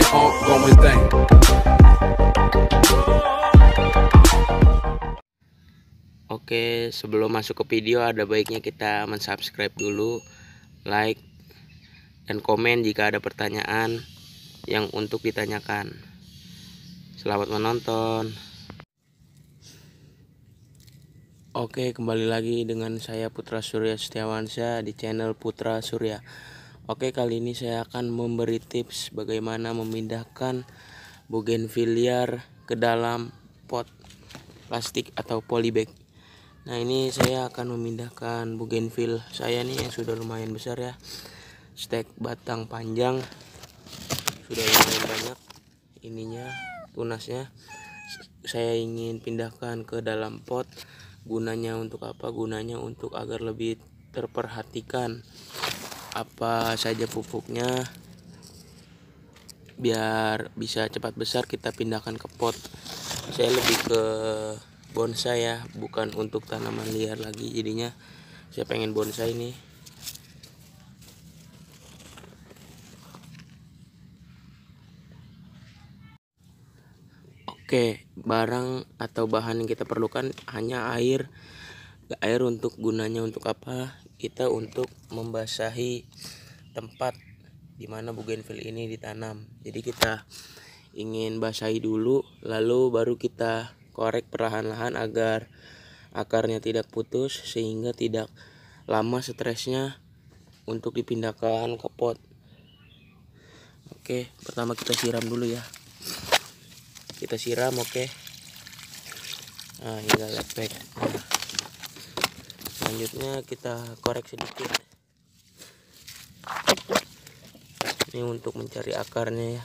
an ongoing thing. Oke, sebelum masuk ke video ada baiknya kita mensubscribe dulu, like, dan komen jika ada pertanyaan yang untuk ditanyakan. Selamat menonton. Oke, kembali lagi dengan saya Putra Surya Setiawansyah di channel Putra Surya. Oke kali ini saya akan memberi tips bagaimana memindahkan bougainvillea ke dalam pot plastik atau polybag. Nah ini saya akan memindahkan bougainville saya nih yang sudah lumayan besar ya. Stek batang panjang sudah lumayan banyak ininya tunasnya. Saya ingin pindahkan ke dalam pot gunanya untuk apa? Gunanya untuk agar lebih terperhatikan apa saja pupuknya biar bisa cepat besar kita pindahkan ke pot saya lebih ke bonsai ya bukan untuk tanaman liar lagi jadinya saya pengen bonsai nih Oke, barang atau bahan yang kita perlukan hanya air air untuk gunanya untuk apa kita untuk membasahi tempat di dimana bougainville ini ditanam jadi kita ingin basahi dulu lalu baru kita korek perlahan-lahan agar akarnya tidak putus sehingga tidak lama stresnya untuk dipindahkan ke pot oke pertama kita siram dulu ya kita siram oke nah hingga lepek nah selanjutnya kita korek sedikit ini untuk mencari akarnya ya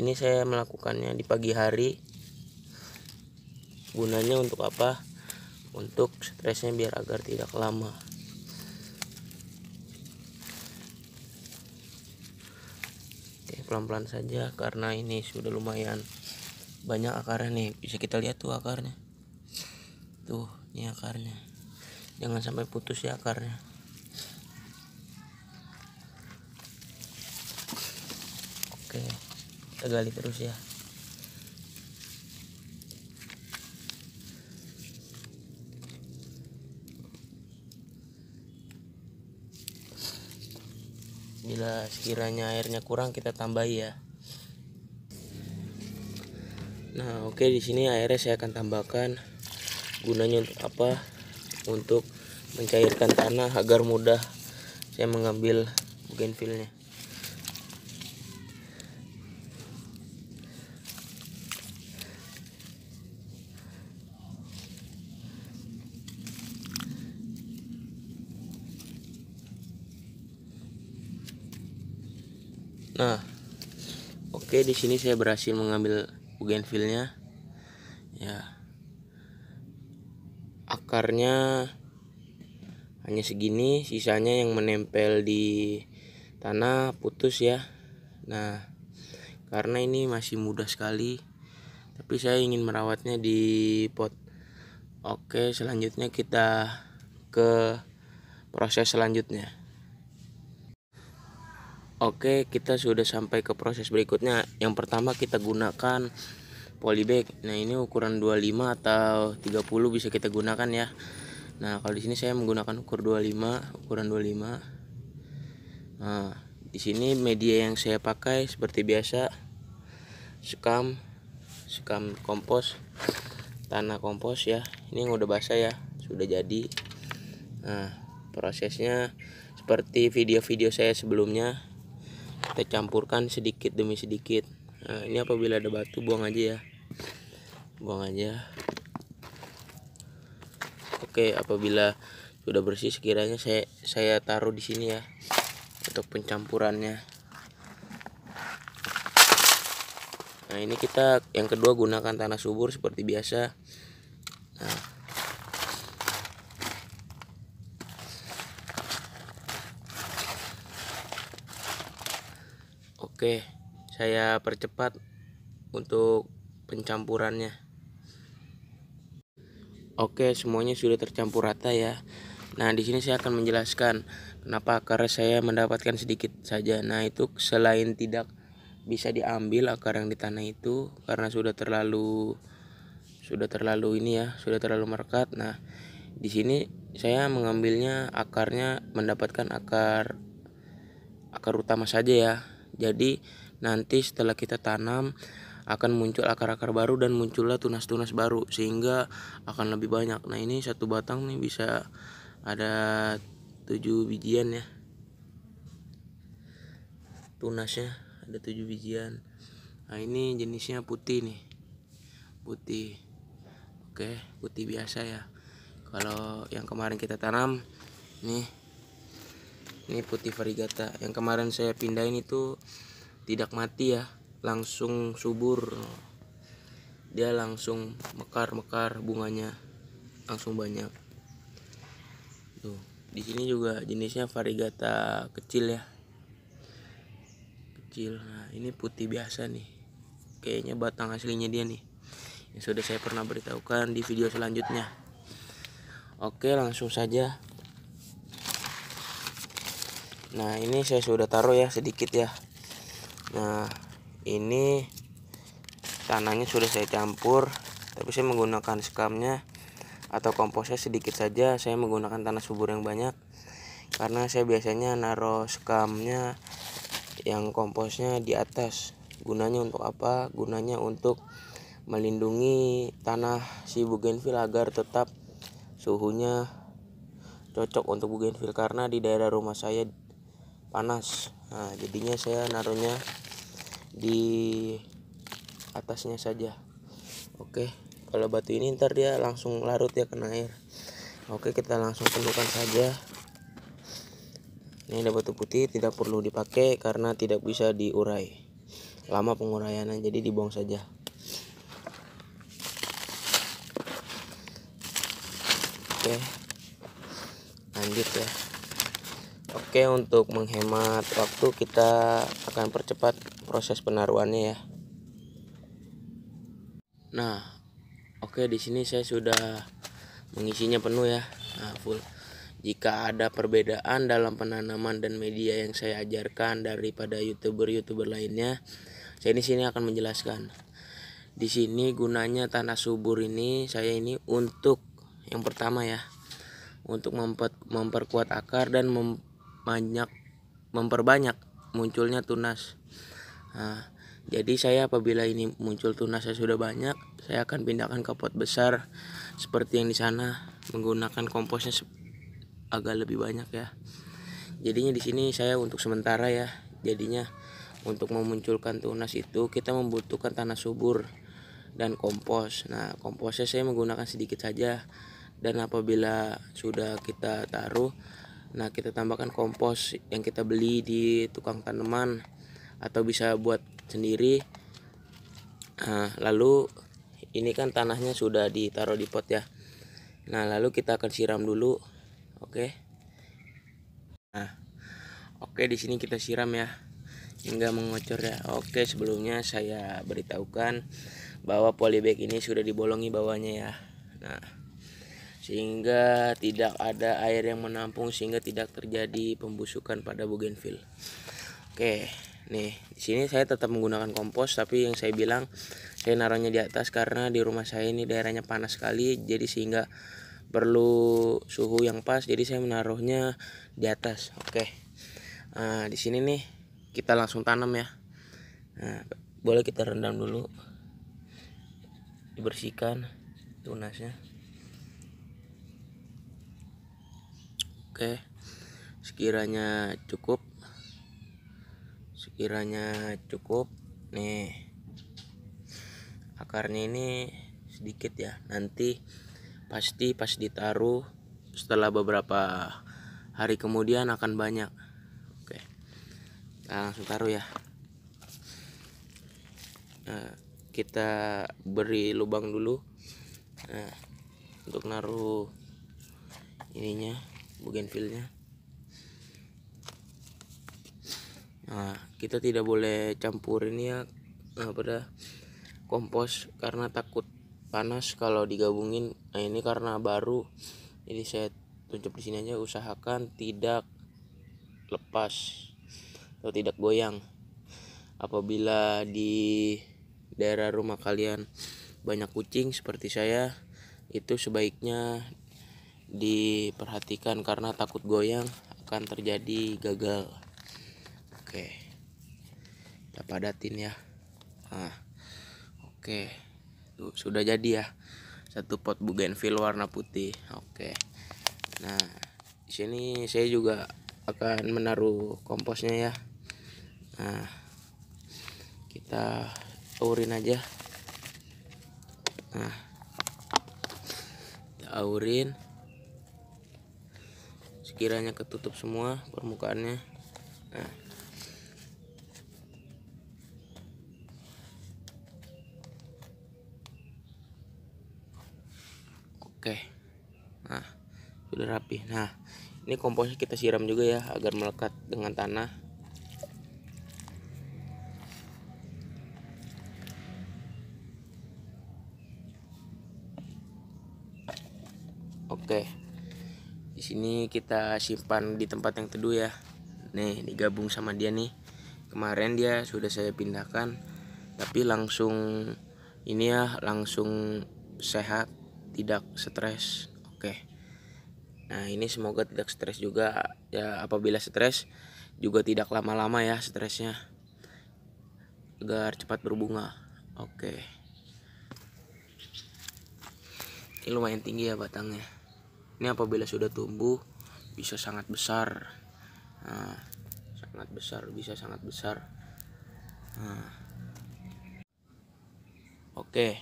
ini saya melakukannya di pagi hari gunanya untuk apa untuk stresnya biar agar tidak lama pelan-pelan saja karena ini sudah lumayan banyak akarnya nih bisa kita lihat tuh akarnya tuh ini akarnya jangan sampai putus ya akarnya oke kita gali terus ya bila sekiranya airnya kurang kita tambahi ya nah oke okay, di sini airnya saya akan tambahkan gunanya untuk apa untuk mencairkan tanah agar mudah saya mengambil bougainvillenya nah oke okay, di sini saya berhasil mengambil filenya. ya akarnya hanya segini sisanya yang menempel di tanah putus ya nah karena ini masih mudah sekali tapi saya ingin merawatnya di pot oke selanjutnya kita ke proses selanjutnya Oke, kita sudah sampai ke proses berikutnya. Yang pertama kita gunakan polybag. Nah, ini ukuran 25 atau 30 bisa kita gunakan ya. Nah, kalau di sini saya menggunakan ukur 25, ukuran 25. Nah, di sini media yang saya pakai seperti biasa sekam, sekam kompos, tanah kompos ya. Ini yang udah basah ya, sudah jadi. Nah, prosesnya seperti video-video saya sebelumnya kita campurkan sedikit demi sedikit nah, ini apabila ada batu buang aja ya buang aja oke apabila sudah bersih sekiranya saya saya taruh di sini ya untuk pencampurannya nah ini kita yang kedua gunakan tanah subur seperti biasa Oke, saya percepat untuk pencampurannya. Oke, semuanya sudah tercampur rata ya. Nah, di sini saya akan menjelaskan kenapa akar saya mendapatkan sedikit saja. Nah, itu selain tidak bisa diambil akar yang di tanah itu karena sudah terlalu sudah terlalu ini ya, sudah terlalu merekat. Nah, di sini saya mengambilnya akarnya mendapatkan akar akar utama saja ya jadi nanti setelah kita tanam akan muncul akar-akar baru dan muncullah tunas-tunas baru sehingga akan lebih banyak. Nah, ini satu batang nih bisa ada tujuh bijian ya. Tunasnya ada tujuh bijian. Nah, ini jenisnya putih nih. Putih. Oke, putih biasa ya. Kalau yang kemarin kita tanam nih ini putih varigata yang kemarin saya pindahin itu tidak mati ya langsung subur dia langsung mekar-mekar bunganya langsung banyak tuh di sini juga jenisnya varigata kecil ya kecil nah ini putih biasa nih kayaknya batang aslinya dia nih yang sudah saya pernah beritahukan di video selanjutnya oke langsung saja nah ini saya sudah taruh ya sedikit ya nah ini tanahnya sudah saya campur tapi saya menggunakan skamnya atau komposnya sedikit saja saya menggunakan tanah subur yang banyak karena saya biasanya naruh skamnya yang komposnya di atas gunanya untuk apa gunanya untuk melindungi tanah si bougainville agar tetap suhunya cocok untuk bougainville karena di daerah rumah saya panas nah jadinya saya naruhnya di atasnya saja oke kalau batu ini ntar dia langsung larut ya kena air oke kita langsung temukan saja ini ada batu putih tidak perlu dipakai karena tidak bisa diurai lama penguraiannya jadi dibuang saja oke lanjut ya Oke untuk menghemat waktu kita akan percepat proses penaruhannya ya Nah oke di sini saya sudah mengisinya penuh ya nah, full jika ada perbedaan dalam penanaman dan media yang saya ajarkan daripada youtuber-youtuber lainnya, saya di sini akan menjelaskan. Di sini gunanya tanah subur ini saya ini untuk yang pertama ya, untuk memper memperkuat akar dan mem banyak memperbanyak munculnya tunas. Nah, jadi saya apabila ini muncul tunasnya sudah banyak, saya akan pindahkan ke pot besar seperti yang di sana menggunakan komposnya agak lebih banyak ya. Jadinya di sini saya untuk sementara ya. Jadinya untuk memunculkan tunas itu kita membutuhkan tanah subur dan kompos. Nah, komposnya saya menggunakan sedikit saja dan apabila sudah kita taruh Nah, kita tambahkan kompos yang kita beli di tukang tanaman atau bisa buat sendiri. Nah, lalu ini kan tanahnya sudah ditaruh di pot ya. Nah, lalu kita akan siram dulu. Oke. Nah. Oke, di sini kita siram ya. Hingga mengocor ya. Oke, sebelumnya saya beritahukan bahwa polybag ini sudah dibolongi bawahnya ya. Nah, sehingga tidak ada air yang menampung sehingga tidak terjadi pembusukan pada bougainville. Oke, nih di sini saya tetap menggunakan kompos tapi yang saya bilang saya naruhnya di atas karena di rumah saya ini daerahnya panas sekali jadi sehingga perlu suhu yang pas jadi saya menaruhnya di atas. Oke. Nah, di sini nih kita langsung tanam ya. Nah, boleh kita rendam dulu. Dibersihkan tunasnya. oke sekiranya cukup sekiranya cukup nih akarnya ini sedikit ya nanti pasti pas ditaruh setelah beberapa hari kemudian akan banyak oke kita langsung taruh ya nah, kita beri lubang dulu nah, untuk naruh ininya bagian bougainville-nya. nah kita tidak boleh campurin ya pada kompos karena takut panas kalau digabungin nah ini karena baru ini saya tunjuk di sini aja usahakan tidak lepas atau tidak goyang apabila di daerah rumah kalian banyak kucing seperti saya itu sebaiknya diperhatikan karena takut goyang akan terjadi gagal oke kita padatin ya nah, oke Tuh, sudah jadi ya satu pot bougainville warna putih oke nah di sini saya juga akan menaruh komposnya ya nah kita aurin aja nah kita aurin sekiranya ketutup semua permukaannya nah oke nah sudah rapi nah ini komposnya kita siram juga ya agar melekat dengan tanah oke di sini kita simpan di tempat yang teduh ya nih digabung sama dia nih kemarin dia sudah saya pindahkan tapi langsung ini ya langsung sehat tidak stres oke nah ini semoga tidak stres juga ya apabila stres juga tidak lama-lama ya stresnya agar cepat berbunga oke ini lumayan tinggi ya batangnya ini apabila sudah tumbuh bisa sangat besar. Nah, sangat besar, bisa sangat besar. Nah. Oke.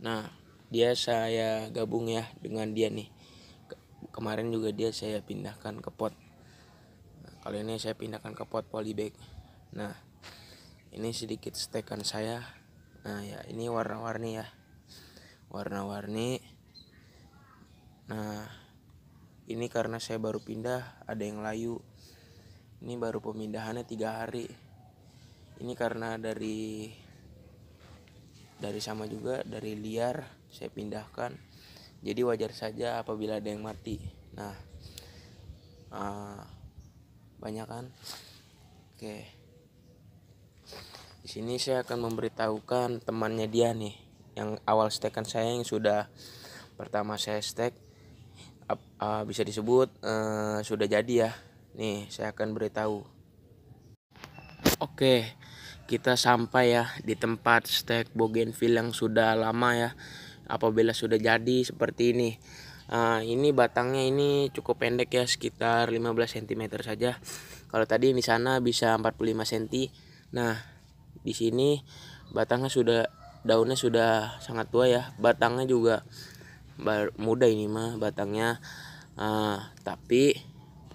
Nah, dia saya gabung ya dengan dia nih. kemarin juga dia saya pindahkan ke pot. Nah, kali ini saya pindahkan ke pot polybag. Nah, ini sedikit stekan saya. Nah, ya ini warna-warni ya warna-warni nah ini karena saya baru pindah ada yang layu ini baru pemindahannya tiga hari ini karena dari dari sama juga dari liar saya pindahkan jadi wajar saja apabila ada yang mati nah uh, banyak kan oke di sini saya akan memberitahukan temannya dia nih yang awal stekan saya yang sudah pertama saya stek uh, bisa disebut uh, sudah jadi ya. Nih, saya akan beritahu. Oke, kita sampai ya di tempat stek bougainville yang sudah lama ya. Apabila sudah jadi seperti ini. Uh, ini batangnya ini cukup pendek ya, sekitar 15 cm saja. Kalau tadi di sana bisa 45 cm. Nah, di sini batangnya sudah daunnya sudah sangat tua ya. Batangnya juga muda ini mah batangnya Uh, tapi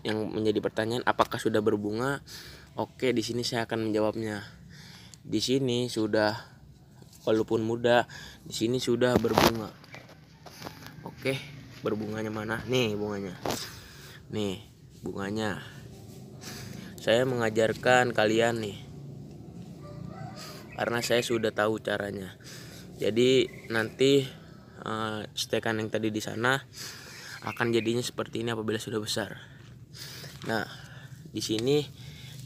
yang menjadi pertanyaan apakah sudah berbunga? Oke, di sini saya akan menjawabnya. Di sini sudah walaupun muda, di sini sudah berbunga. Oke, berbunganya mana? Nih bunganya. Nih, bunganya. Saya mengajarkan kalian nih. Karena saya sudah tahu caranya. Jadi nanti uh, eh, stekan yang tadi di sana akan jadinya seperti ini apabila sudah besar nah di sini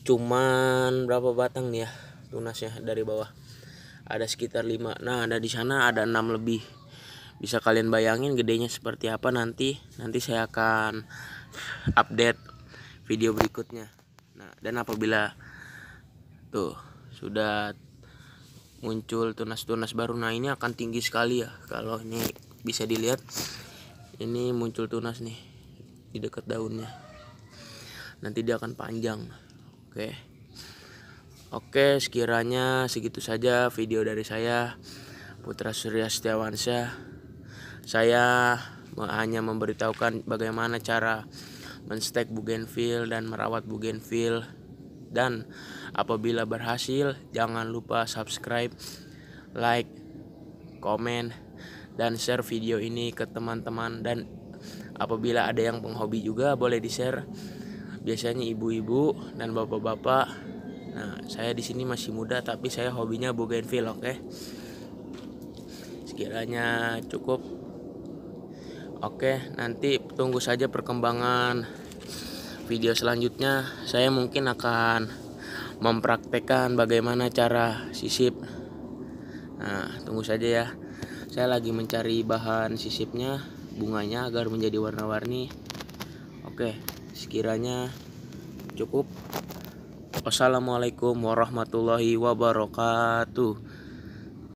cuman berapa batang nih ya tunasnya dari bawah ada sekitar 5 nah ada di sana ada 6 lebih bisa kalian bayangin gedenya seperti apa nanti nanti saya akan update video berikutnya nah dan apabila tuh sudah muncul tunas-tunas baru nah ini akan tinggi sekali ya kalau ini bisa dilihat ini muncul tunas nih di dekat daunnya nanti dia akan panjang oke oke sekiranya segitu saja video dari saya Putra Surya Setiawansyah saya hanya memberitahukan bagaimana cara menstek bougainville dan merawat bougainville dan apabila berhasil jangan lupa subscribe like komen dan share video ini ke teman-teman dan apabila ada yang penghobi juga boleh di-share. Biasanya ibu-ibu dan bapak-bapak. Nah, saya di sini masih muda tapi saya hobinya bogain vlog oke. Okay? Sekiranya cukup. Oke, okay, nanti tunggu saja perkembangan video selanjutnya. Saya mungkin akan mempraktekkan bagaimana cara sisip. Nah, tunggu saja ya saya lagi mencari bahan sisipnya bunganya agar menjadi warna-warni oke sekiranya cukup wassalamualaikum warahmatullahi wabarakatuh